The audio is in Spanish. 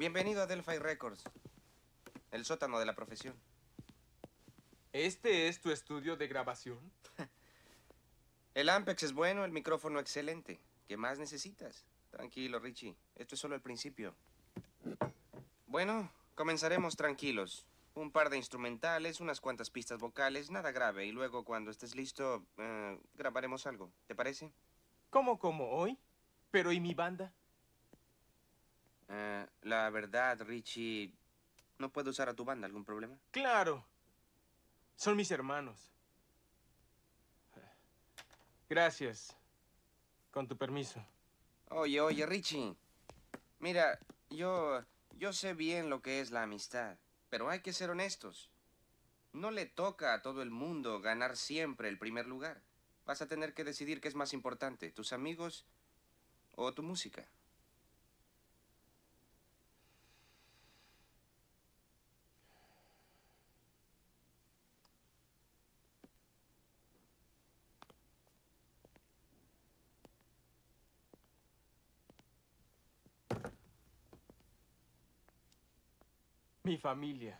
Bienvenido a Delphi Records, el sótano de la profesión. ¿Este es tu estudio de grabación? el Ampex es bueno, el micrófono excelente. ¿Qué más necesitas? Tranquilo, Richie. Esto es solo el principio. Bueno, comenzaremos tranquilos. Un par de instrumentales, unas cuantas pistas vocales, nada grave. Y luego, cuando estés listo, eh, grabaremos algo. ¿Te parece? ¿Cómo, como hoy? ¿Pero y mi banda? Eh, la verdad, Richie, no puedo usar a tu banda. ¿Algún problema? Claro. Son mis hermanos. Gracias. Con tu permiso. Oye, oye, Richie. Mira, yo... Yo sé bien lo que es la amistad, pero hay que ser honestos. No le toca a todo el mundo ganar siempre el primer lugar. Vas a tener que decidir qué es más importante, tus amigos o tu música. mi familia.